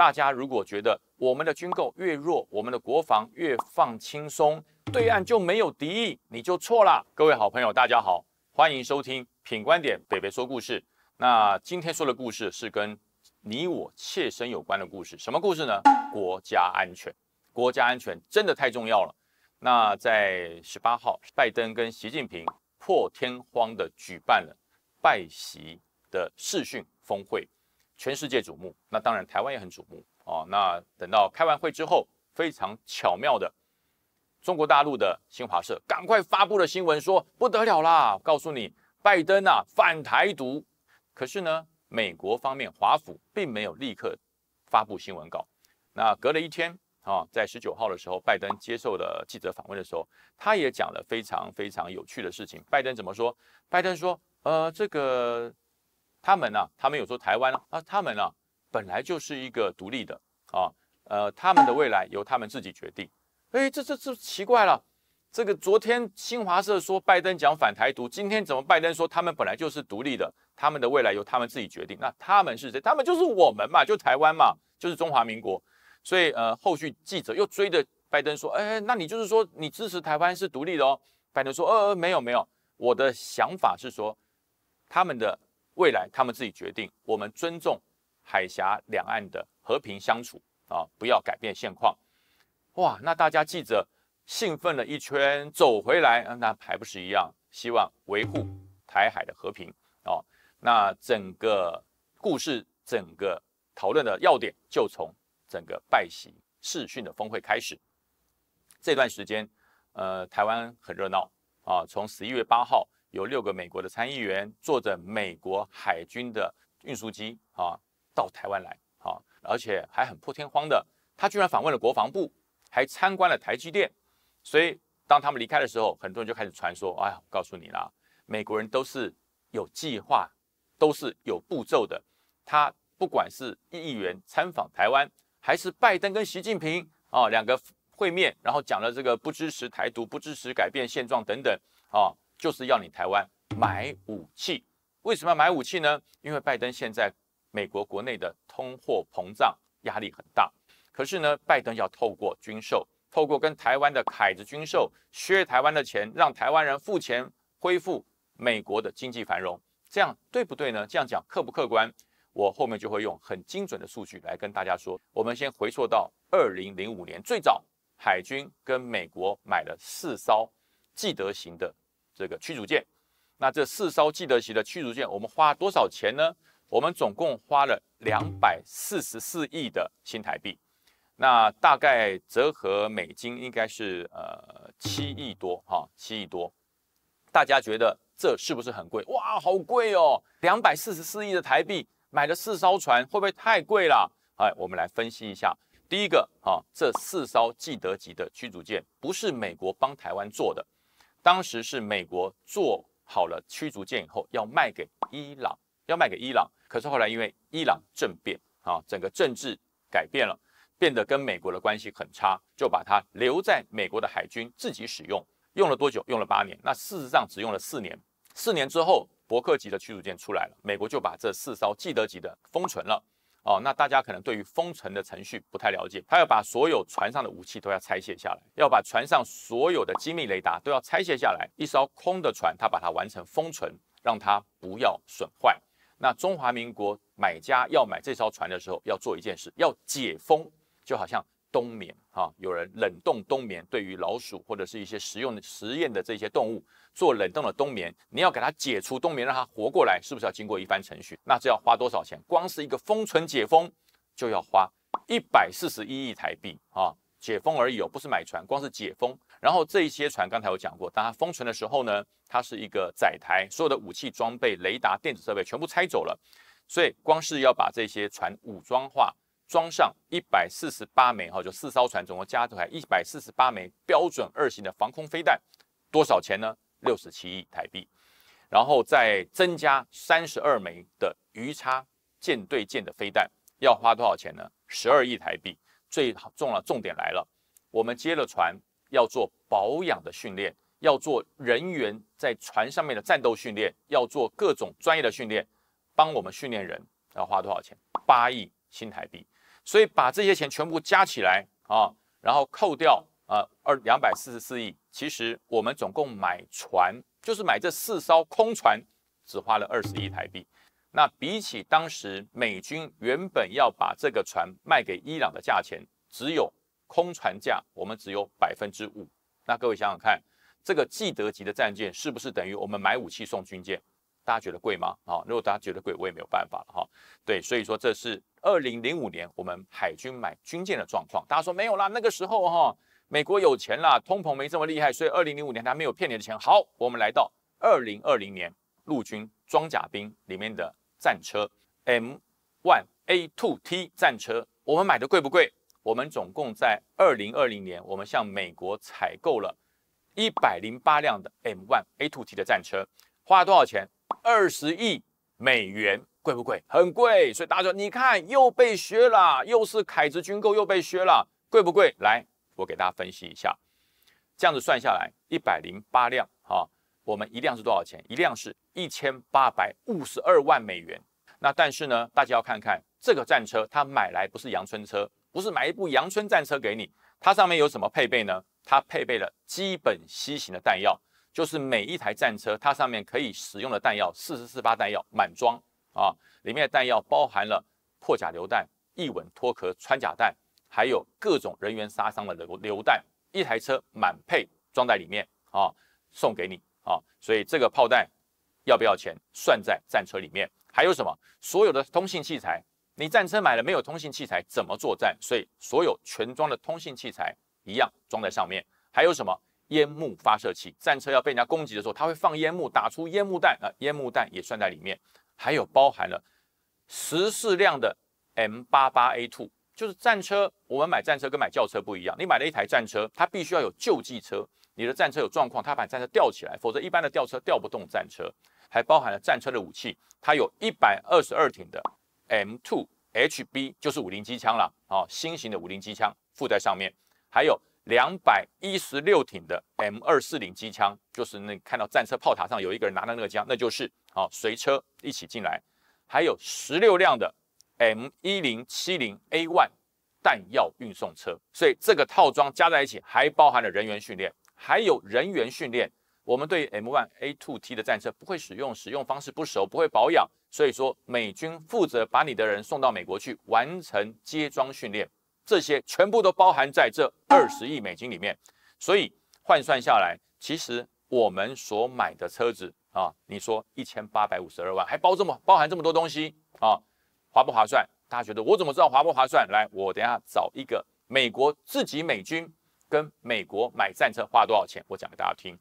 大家如果觉得我们的军购越弱，我们的国防越放轻松，对岸就没有敌意，你就错了。各位好朋友，大家好，欢迎收听《品观点北北说故事》。那今天说的故事是跟你我切身有关的故事。什么故事呢？国家安全，国家安全真的太重要了。那在十八号，拜登跟习近平破天荒的举办了拜习的视讯峰会。全世界瞩目，那当然台湾也很瞩目啊。那等到开完会之后，非常巧妙的，中国大陆的新华社赶快发布了新闻，说不得了啦，告诉你，拜登啊反台独。可是呢，美国方面华府并没有立刻发布新闻稿。那隔了一天啊，在十九号的时候，拜登接受的记者访问的时候，他也讲了非常非常有趣的事情。拜登怎么说？拜登说，呃，这个。他们呢？他们有说台湾啊？他们啊，本来就是一个独立的啊。呃，他们的未来由他们自己决定。哎，这这这奇怪了。这个昨天新华社说拜登讲反台独，今天怎么拜登说他们本来就是独立的，他们的未来由他们自己决定？那他们是谁？他们就是我们嘛，就台湾嘛，就是中华民国。所以呃，后续记者又追着拜登说，哎，那你就是说你支持台湾是独立的哦？拜登说，呃，没有没有，我的想法是说他们的。未来他们自己决定，我们尊重海峡两岸的和平相处啊，不要改变现况。哇，那大家记者兴奋了一圈走回来，那还不是一样？希望维护台海的和平啊。那整个故事，整个讨论的要点就从整个拜习视讯的峰会开始。这段时间，呃，台湾很热闹啊，从十一月八号。有六个美国的参议员坐着美国海军的运输机啊到台湾来啊，而且还很破天荒的，他居然访问了国防部，还参观了台积电。所以当他们离开的时候，很多人就开始传说：哎呀，我告诉你啦，美国人都是有计划、都是有步骤的。他不管是议员参访台湾，还是拜登跟习近平啊两个会面，然后讲了这个不支持台独、不支持改变现状等等啊。就是要你台湾买武器，为什么要买武器呢？因为拜登现在美国国内的通货膨胀压力很大，可是呢，拜登要透过军售，透过跟台湾的凯子军售，削台湾的钱，让台湾人付钱，恢复美国的经济繁荣，这样对不对呢？这样讲客不客观？我后面就会用很精准的数据来跟大家说。我们先回溯到二零零五年，最早海军跟美国买了四艘既得型的。这个驱逐舰，那这四艘纪德级的驱逐舰，我们花多少钱呢？我们总共花了两百四十四亿的新台币，那大概折合美金应该是呃七亿多哈，七亿多。大家觉得这是不是很贵？哇，好贵哦！两百四十四亿的台币买了四艘船，会不会太贵了？哎，我们来分析一下。第一个哈，这四艘纪德级的驱逐舰不是美国帮台湾做的。当时是美国做好了驱逐舰以后，要卖给伊朗，要卖给伊朗。可是后来因为伊朗政变啊，整个政治改变了，变得跟美国的关系很差，就把它留在美国的海军自己使用。用了多久？用了八年。那事实上只用了四年。四年之后，伯克级的驱逐舰出来了，美国就把这四艘基德级的封存了。哦，那大家可能对于封存的程序不太了解，他要把所有船上的武器都要拆卸下来，要把船上所有的精密雷达都要拆卸下来，一艘空的船，他把它完成封存，让它不要损坏。那中华民国买家要买这艘船的时候，要做一件事，要解封，就好像。冬眠啊，有人冷冻冬眠，对于老鼠或者是一些食用的实验的这些动物做冷冻的冬眠，你要给它解除冬眠，让它活过来，是不是要经过一番程序？那这要花多少钱？光是一个封存解封就要花一百四十一亿台币啊，解封而已哦，不是买船，光是解封。然后这一些船刚才有讲过，当它封存的时候呢，它是一个载台，所有的武器装备、雷达、电子设备全部拆走了，所以光是要把这些船武装化。装上一百四十八枚哈，就四艘船总共加起来一百四十八枚标准二型的防空飞弹，多少钱呢？六十七亿台币。然后再增加三十二枚的鱼叉舰对舰的飞弹，要花多少钱呢？十二亿台币。最重了，重点来了，我们接了船要做保养的训练，要做人员在船上面的战斗训练，要做各种专业的训练，帮我们训练人要花多少钱？八亿。新台币，所以把这些钱全部加起来啊，然后扣掉啊，二两百四十四亿，其实我们总共买船，就是买这四艘空船，只花了二十亿台币。那比起当时美军原本要把这个船卖给伊朗的价钱，只有空船价，我们只有百分之五。那各位想想看，这个既得级的战舰是不是等于我们买武器送军舰？大家觉得贵吗？啊，如果大家觉得贵，我也没有办法了哈。对，所以说这是。二零零五年，我们海军买军舰的状况，大家说没有啦。那个时候哈，美国有钱啦，通膨没这么厉害，所以二零零五年他没有骗你的钱。好，我们来到二零二零年，陆军装甲兵里面的战车 m One a Two t 战车，我们买的贵不贵？我们总共在二零二零年，我们向美国采购了一百零八辆的 m One a Two t 的战车，花了多少钱？二十亿美元。贵不贵？很贵，所以大家说你看又被削了，又是凯子军购又被削了，贵不贵？来，我给大家分析一下，这样子算下来一百零八辆啊，我们一辆是多少钱？一辆是一千八百五十二万美元。那但是呢，大家要看看这个战车，它买来不是阳春车，不是买一部阳春战车给你，它上面有什么配备呢？它配备了基本西型的弹药，就是每一台战车它上面可以使用的弹药四十四发弹药满装。啊，里面的弹药包含了破甲榴弹、一稳脱壳穿甲弹，还有各种人员杀伤的榴榴弹，一台车满配装在里面啊，送给你啊。所以这个炮弹要不要钱，算在战车里面。还有什么？所有的通信器材，你战车买了没有通信器材怎么作战？所以所有全装的通信器材一样装在上面。还有什么？烟幕发射器，战车要被人家攻击的时候，它会放烟幕，打出烟幕弹啊，烟幕弹也算在里面。还有包含了十四辆的 m 8 8 a two，就是战车。我们买战车跟买轿车不一样，你买了一台战车，它必须要有救济车。你的战车有状况，它把战车吊起来，否则一般的吊车吊不动战车。还包含了战车的武器，它有一百二十二挺的 m two h b 就是五零机枪了，啊，新型的五零机枪附在上面，还有两百一十六挺的 M240 机枪，就是那看到战车炮塔上有一个人拿的那个枪，那就是。好，随车一起进来，还有十六辆的 M 一零七零 A one 弹药运送车，所以这个套装加在一起还包含了人员训练，还有人员训练。我们对 M one A two T 的战车不会使用，使用方式不熟，不会保养，所以说美军负责把你的人送到美国去完成接装训练，这些全部都包含在这二十亿美金里面。所以换算下来，其实我们所买的车子。啊，你说一千八百五十二万还包这么包含这么多东西啊，划不划算？大家觉得我怎么知道划不划算？来，我等下找一个美国自己美军跟美国买战车花多少钱，我讲给大家听。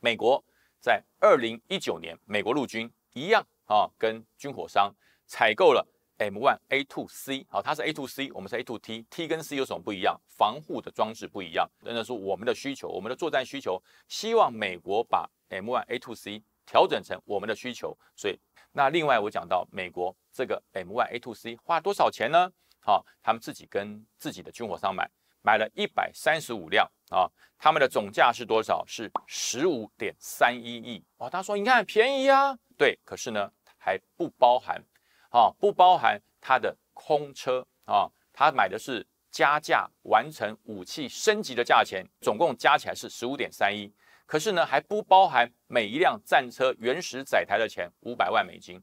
美国在二零一九年，美国陆军一样啊，跟军火商采购了 M One A Two C，好，它是 A Two C，我们是 A Two T，T 跟 C 有什么不一样？防护的装置不一样，真的是我们的需求，我们的作战需求，希望美国把。m one a to c 调整成我们的需求，所以那另外我讲到美国这个 m one a to c 花多少钱呢？好，他们自己跟自己的军火商买，买了一百三十五辆啊，他们的总价是多少？是十五点三一亿。哦，他说你看便宜啊，对，可是呢还不包含啊，不包含他的空车啊，他买的是加价完成武器升级的价钱，总共加起来是十五点三一。可是呢，还不包含每一辆战车原始载台的钱五百万美金，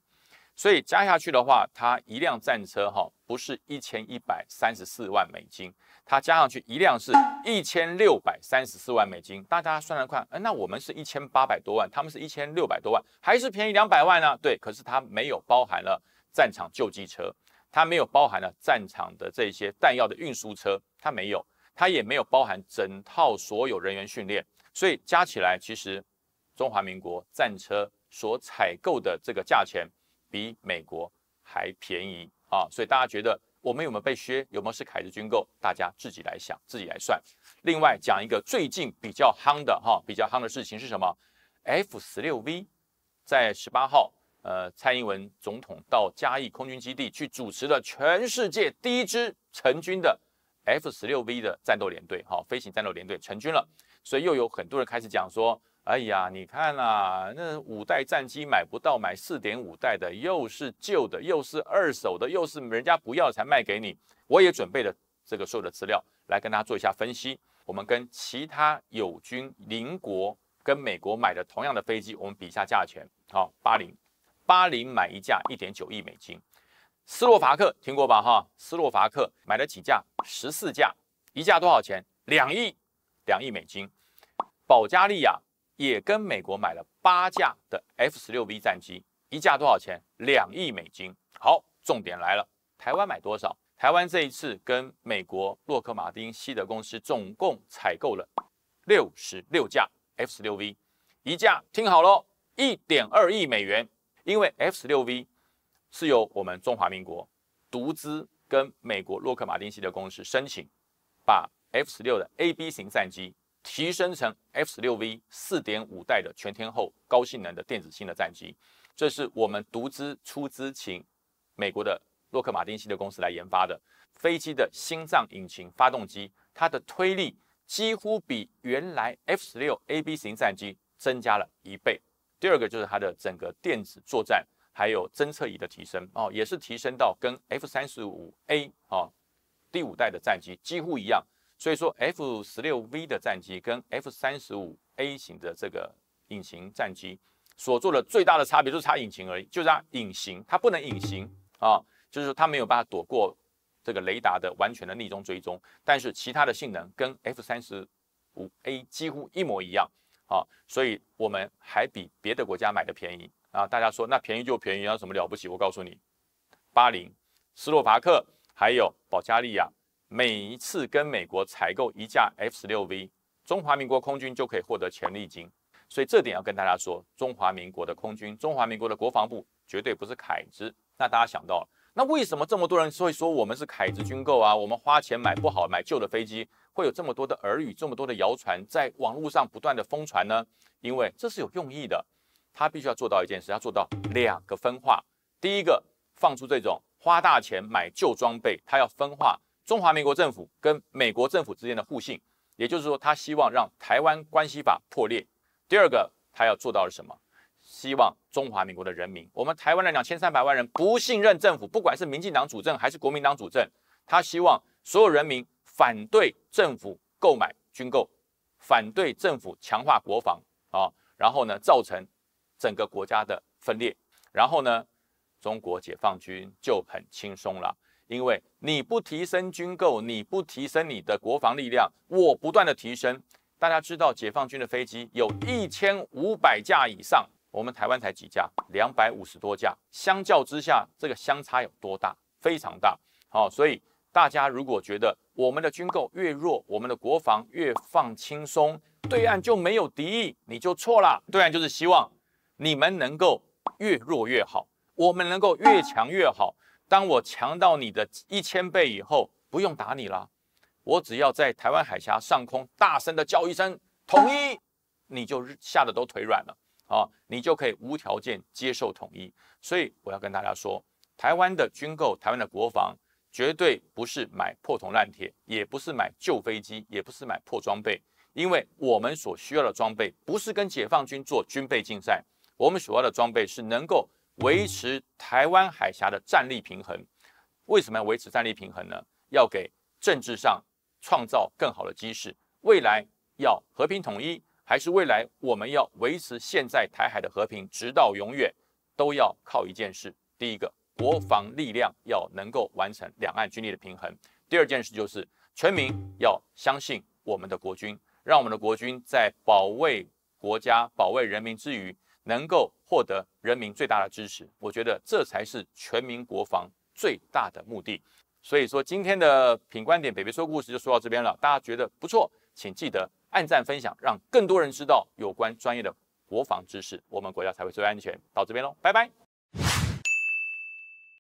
所以加下去的话，它一辆战车哈不是一千一百三十四万美金，它加上去一辆是一千六百三十四万美金。大家算算看，哎，那我们是一千八百多万，他们是一千六百多万，还是便宜两百万呢？对，可是它没有包含了战场救济车，它没有包含了战场的这些弹药的运输车，它没有，它也没有包含整套所有人员训练。所以加起来，其实中华民国战车所采购的这个价钱比美国还便宜啊！所以大家觉得我们有没有被削，有没有是凯子军购，大家自己来想，自己来算。另外讲一个最近比较夯的哈，比较夯的事情是什么？F 十六 V 在十八号，呃，蔡英文总统到嘉义空军基地去主持了全世界第一支成军的 F 十六 V 的战斗连队，哈，飞行战斗连队成军了。所以又有很多人开始讲说，哎呀，你看啦，那五代战机买不到，买四点五代的又是旧的，又是二手的，又是人家不要才卖给你。我也准备了这个所有的资料来跟大家做一下分析。我们跟其他友军、邻国、跟美国买的同样的飞机，我们比一下价钱。好，八零，八零买一架一点九亿美金，斯洛伐克听过吧？哈，斯洛伐克买了几架？十四架，一架多少钱？两亿。两亿美金，保加利亚也跟美国买了八架的 F 十六 V 战机，一架多少钱？两亿美金。好，重点来了，台湾买多少？台湾这一次跟美国洛克马丁西德公司总共采购了六十六架 F 十六 V，一架听好了，一点二亿美元。因为 F 十六 V 是由我们中华民国独资跟美国洛克马丁西德公司申请，把。F 十六的 A B 型战机提升成 F 十六 V 四点五代的全天候高性能的电子性的战机，这是我们独资出资请美国的洛克马丁系列公司来研发的飞机的心脏引擎发动机，它的推力几乎比原来 F 十六 A B 型战机增加了一倍。第二个就是它的整个电子作战还有侦测仪的提升哦，也是提升到跟 F 三十五 A 啊第五代的战机几乎一样。所以说，F 十六 V 的战机跟 F 三十五 A 型的这个隐形战机所做的最大的差别就是差引擎而已，就是它隐形，它不能隐形啊，就是它没有办法躲过这个雷达的完全的逆中追踪。但是其他的性能跟 F 三十五 A 几乎一模一样啊，所以我们还比别的国家买的便宜啊。大家说那便宜就便宜，有什么了不起？我告诉你，巴林、斯洛伐克还有保加利亚。每一次跟美国采购一架 F 十六 V，中华民国空军就可以获得权力金，所以这点要跟大家说，中华民国的空军，中华民国的国防部绝对不是凯子。那大家想到了，那为什么这么多人会说我们是凯子军购啊？我们花钱买不好买旧的飞机，会有这么多的耳语，这么多的谣传，在网络上不断的疯传呢？因为这是有用意的，他必须要做到一件事，要做到两个分化。第一个，放出这种花大钱买旧装备，他要分化。中华民国政府跟美国政府之间的互信，也就是说，他希望让《台湾关系法》破裂。第二个，他要做到是什么？希望中华民国的人民，我们台湾的两千三百万人不信任政府，不管是民进党主政还是国民党主政，他希望所有人民反对政府购买军购，反对政府强化国防啊，然后呢，造成整个国家的分裂，然后呢，中国解放军就很轻松了。因为你不提升军购，你不提升你的国防力量，我不断的提升。大家知道，解放军的飞机有一千五百架以上，我们台湾才几架，两百五十多架。相较之下，这个相差有多大？非常大。好，所以大家如果觉得我们的军购越弱，我们的国防越放轻松，对岸就没有敌意，你就错了。对岸就是希望你们能够越弱越好，我们能够越强越好。当我强到你的一千倍以后，不用打你了，我只要在台湾海峡上空大声的叫一声统一，你就吓得都腿软了啊！你就可以无条件接受统一。所以我要跟大家说，台湾的军购、台湾的国防绝对不是买破铜烂铁，也不是买旧飞机，也不是买破装备，因为我们所需要的装备不是跟解放军做军备竞赛，我们所要的装备是能够。维持台湾海峡的战力平衡，为什么要维持战力平衡呢？要给政治上创造更好的基势。未来要和平统一，还是未来我们要维持现在台海的和平，直到永远，都要靠一件事：第一个，国防力量要能够完成两岸军力的平衡；第二件事就是全民要相信我们的国军，让我们的国军在保卫国家、保卫人民之余。能够获得人民最大的支持，我觉得这才是全民国防最大的目的。所以说，今天的品观点，北北说故事就说到这边了。大家觉得不错，请记得按赞分享，让更多人知道有关专业的国防知识，我们国家才会最安全。到这边喽，拜拜。